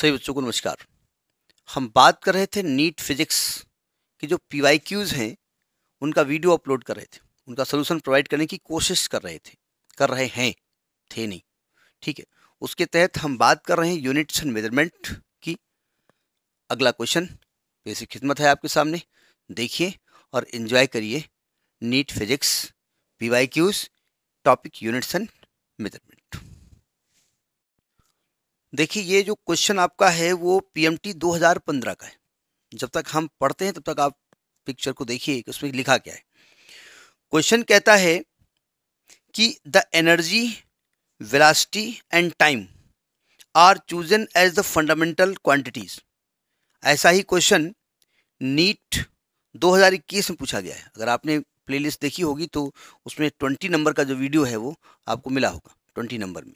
सही बच्चों को नमस्कार हम बात कर रहे थे नीट फिजिक्स के जो पी वाई क्यूज़ हैं उनका वीडियो अपलोड कर रहे थे उनका सोल्यूशन प्रोवाइड करने की कोशिश कर रहे थे कर रहे हैं थे नहीं ठीक है उसके तहत हम बात कर रहे हैं यूनिट्स एंड मेजरमेंट की अगला क्वेश्चन बेसिक खिदमत है आपके सामने देखिए और इन्जॉय करिए NEET physics P Y Qs topic units and measurement देखिए ये जो क्वेश्चन आपका है वो पीएमटी 2015 का है जब तक हम पढ़ते हैं तब तक आप पिक्चर को देखिए कि उसमें लिखा क्या है क्वेश्चन कहता है कि the energy velocity and time are chosen as the fundamental quantities ऐसा ही क्वेश्चन नीट 2021 में पूछा गया है अगर आपने प्लेलिस्ट देखी होगी तो उसमें 20 नंबर का जो वीडियो है वो आपको मिला होगा 20 नंबर में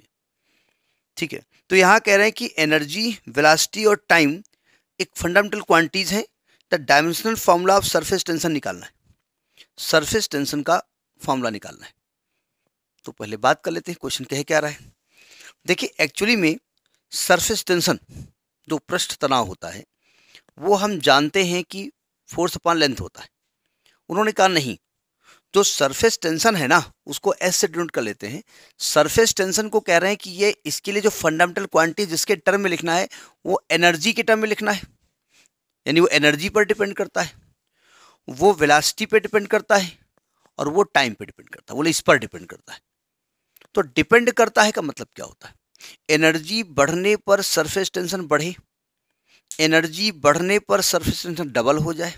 ठीक है तो यहाँ कह रहे हैं कि एनर्जी वेलासिटी और टाइम एक फंडामेंटल क्वांटिटीज़ हैं the dimensional formula of surface tension निकालना है सरफेस टेंशन का फार्मूला निकालना है तो पहले बात कर लेते हैं क्वेश्चन कह क्या रहा है देखिए एक्चुअली में सरफेस टेंशन जो पृष्ठ तनाव होता है वो हम जानते हैं कि फोर्स अपॉन लेंथ होता है उन्होंने कहा नहीं जो सरफेस टेंशन है ना उसको एस से डिनोट कर लेते हैं सरफेस टेंशन को कह रहे हैं कि ये इसके लिए जो फंडामेंटल क्वांटिटी जिसके टर्म में लिखना है वो एनर्जी के टर्म में लिखना है यानी वो एनर्जी पर डिपेंड करता है वो वेलासिटी पे डिपेंड करता है और वो टाइम पे डिपेंड करता है बोले इस पर डिपेंड करता है तो डिपेंड करता है का मतलब क्या होता है एनर्जी बढ़ने पर सरफेस टेंशन बढ़े एनर्जी बढ़ने पर सरफेस टेंशन डबल हो जाए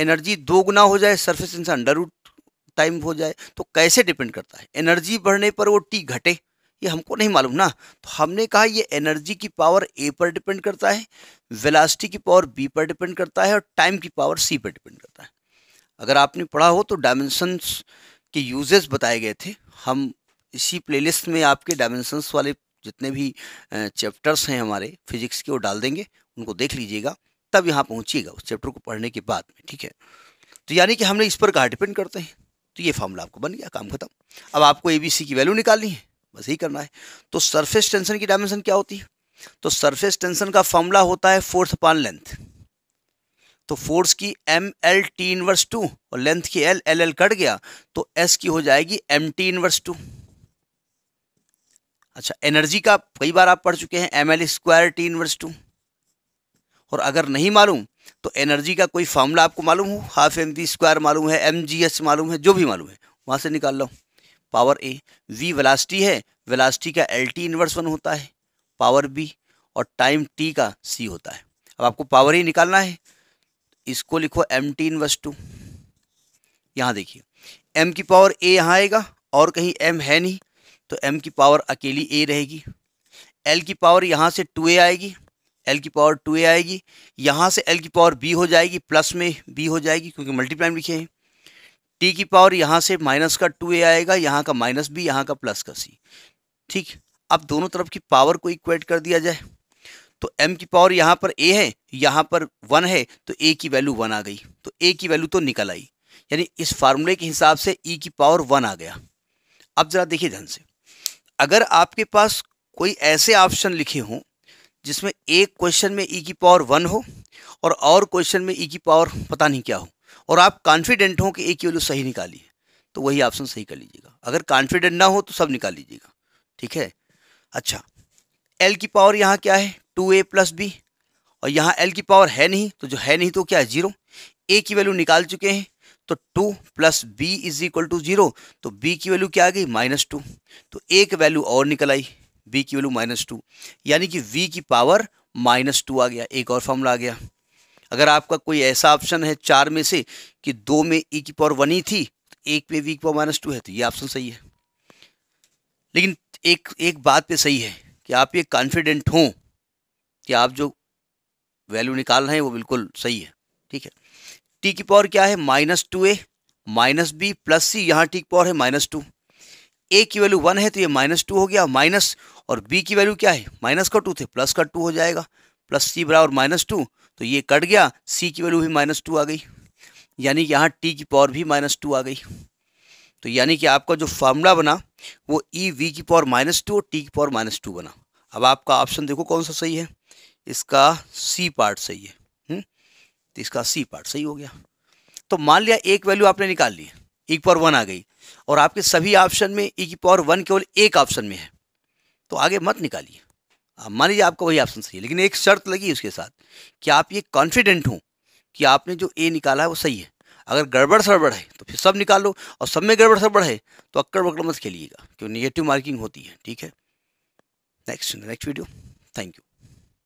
एनर्जी दो गुना हो जाए surface tension under root time हो जाए तो कैसे डिपेंड करता है एनर्जी बढ़ने पर वो टी घटे ये हमको नहीं मालूम ना तो हमने कहा ये एनर्जी की पावर ए पर डिपेंड करता है वेलासिटी की पावर बी पर डिपेंड करता है और टाइम की पावर सी पर डिपेंड करता है अगर आपने पढ़ा हो तो डायमेंशंस के यूजेस बताए गए थे हम इसी प्लेलिस्ट में आपके डायमेंशंस वाले जितने भी चैप्टर्स हैं हमारे फिजिक्स के वो डाल देंगे उनको देख लीजिएगा तब यहाँ पहुँचिएगा उस चैप्टर को पढ़ने के बाद में ठीक है तो यानी कि हमने इस पर कहा डिपेंड करते हैं तो ये फॉर्मूला आपको बन गया काम खत्म अब आपको ए की वैल्यू निकालनी है बस यही करना है तो सरफेस टेंशन की डायमेंशन क्या होती है तो सरफेस टेंशन का फॉर्मूला होता है फोर्थ पान लेंथ तो फोर्स की M L T inverse two और लेंथ की एल एल एल कट गया तो एस की हो जाएगी एम टी इनवर्स टू अच्छा एनर्जी का कई बार आप पढ़ चुके हैं M L square T inverse two और अगर नहीं मालूम तो एनर्जी का कोई फार्मूला आपको मालूम हो हाफ एम वी स्क्वायर मालूम है एम जी एस मालूम है जो भी मालूम है वहाँ से निकाल लो पावर ए वी वेलासिटी है वेलासिटी का एल टी इन्वर्स वन होता है पावर बी और टाइम टी का सी होता है अब आपको पावर ही निकालना है इसको लिखो एम टी इन्वर्स टू यहाँ देखिए एम की पावर ए यहाँ आएगा और कहीं एम है नहीं तो एम की पावर अकेली ए रहेगी एल की पावर यहाँ से टू ए आएगी एल की पावर टू ए आएगी यहाँ से एल की पावर बी हो जाएगी प्लस में बी हो जाएगी क्योंकि मल्टीप्लाइन लिखे हैं टी की पावर यहाँ से माइनस का टू ए आएगा यहाँ का माइनस बी यहाँ का प्लस का सी ठीक अब दोनों तरफ की पावर को इक्वेट कर दिया जाए तो एम की पावर यहाँ पर ए है यहाँ पर वन है तो ए की वैल्यू वन आ गई तो ए की वैल्यू तो निकल आई यानी इस फार्मूले के हिसाब से ई e की पावर वन आ गया अब ज़रा देखिए ध्यान से अगर आपके पास कोई ऐसे ऑप्शन लिखे हों जिसमें एक क्वेश्चन में ई e की पावर वन हो और और क्वेश्चन में ई e की पावर पता नहीं क्या हो और आप कॉन्फिडेंट हो कि ए की वैल्यू सही निकाली है तो वही ऑप्शन सही कर लीजिएगा अगर कॉन्फिडेंट ना हो तो सब निकाल लीजिएगा ठीक है अच्छा एल की पावर यहाँ क्या है टू ए प्लस बी और यहाँ एल की पावर है नहीं तो जो है नहीं तो क्या है जीरो ए की वैल्यू निकाल चुके हैं तो two plus b is equal to zero तो बी की वैल्यू क्या आ गई माइनस टू तो ए की वैल्यू और निकल आई बी की वैल्यू माइनस टू यानी कि वी की पावर माइनस टू आ गया एक और फॉर्मूला आ गया अगर आपका कोई ऐसा ऑप्शन है चार में से कि दो में ई e की पावर वन ही थी तो एक पे वी की पावर माइनस टू है तो ये ऑप्शन सही है लेकिन एक एक बात पे सही है कि आप ये कॉन्फिडेंट हों कि आप जो वैल्यू निकाल रहे हैं वो बिल्कुल सही है ठीक है टी की पावर क्या है minus two a minus b plus c यहाँ टी की पावर है माइनस टू ए की वैल्यू वन है तो ये माइनस टू हो गया माइनस और बी की वैल्यू क्या है माइनस का टू थे प्लस का टू हो जाएगा प्लस सी बराबर माइनस टू तो ये कट गया सी की वैल्यू भी माइनस टू आ गई यानी कि यहाँ टी की पावर भी माइनस टू आ गई तो यानी कि आपका जो फार्मूला बना वो ई e, वी की पावर माइनस टू और टी की पावर माइनस टू बना अब आपका ऑप्शन देखो कौन सा सही है इसका सी पार्ट सही है हुँ? हम्म? तो इसका सी पार्ट सही हो गया तो मान लिया एक वैल्यू आपने निकाल ली एक पावर वन आ गई और आपके सभी ऑप्शन में ई e की पावर वन केवल एक ऑप्शन में है तो आगे मत निकालिए आप मान लीजिए आपका वही ऑप्शन सही है लेकिन एक शर्त लगी उसके साथ कि आप ये कॉन्फिडेंट हों कि आपने जो ए निकाला है वो सही है अगर गड़बड़ सड़बड़ है तो फिर सब निकाल लो और सब में गड़बड़ सड़बड़ है तो अक्कड़ बकड़ मत खेलिएगा क्योंकि निगेटिव मार्किंग होती है ठीक है next next video thank you